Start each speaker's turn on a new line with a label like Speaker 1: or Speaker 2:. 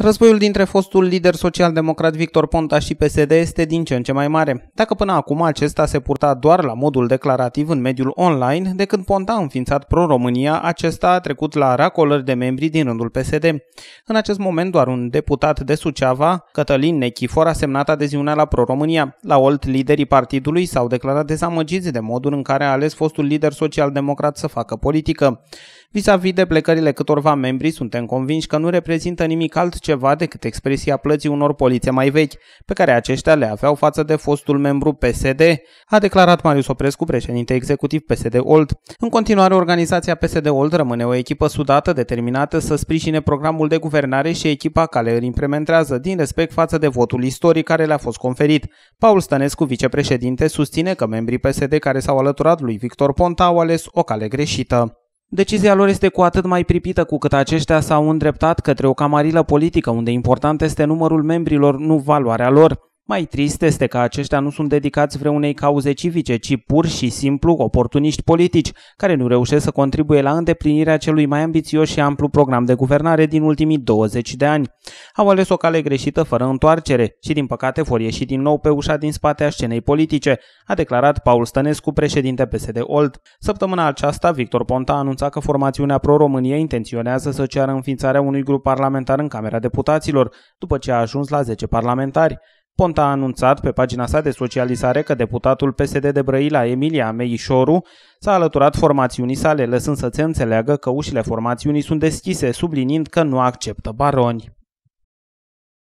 Speaker 1: Războiul dintre fostul lider social-democrat Victor Ponta și PSD este din ce în ce mai mare. Dacă până acum acesta se purta doar la modul declarativ în mediul online, de când Ponta a înființat Pro-România, acesta a trecut la racolări de membri din rândul PSD. În acest moment, doar un deputat de Suceava, Cătălin Nechifor, a semnat adeziunea la Pro-România. La Olt, liderii partidului s-au declarat dezamăgiți de modul în care a ales fostul lider social-democrat să facă politică. Vis-a-vis de plecările câtorva membri, suntem convinși că nu reprezintă nimic altceva decât expresia plății unor polițe mai vechi, pe care aceștia le aveau față de fostul membru PSD, a declarat Marius Oprescu, președinte executiv PSD Old. În continuare, organizația PSD Old rămâne o echipă sudată, determinată să sprijine programul de guvernare și echipa care îl implementează din respect față de votul istoric care le-a fost conferit. Paul Stănescu, vicepreședinte, susține că membrii PSD care s-au alăturat lui Victor Ponta au ales o cale greșită. Decizia lor este cu atât mai pripită cu cât aceștia s-au îndreptat către o camarilă politică unde important este numărul membrilor, nu valoarea lor. Mai trist este că aceștia nu sunt dedicați vreunei cauze civice, ci pur și simplu oportuniști politici, care nu reușesc să contribuie la îndeplinirea celui mai ambițios și amplu program de guvernare din ultimii 20 de ani. Au ales o cale greșită fără întoarcere și din păcate vor ieși din nou pe ușa din spate a scenei politice, a declarat Paul Stănescu, președinte PSD Old. Săptămâna aceasta, Victor Ponta a anunțat că formațiunea pro-România intenționează să ceară înființarea unui grup parlamentar în Camera Deputaților, după ce a ajuns la 10 parlamentari. Ponta a anunțat pe pagina sa de socializare că deputatul PSD de Brăila, Emilia Meișoru, s-a alăturat formațiunii sale, lăsând să se înțeleagă că ușile formațiunii sunt deschise, sublinind că nu acceptă baroni.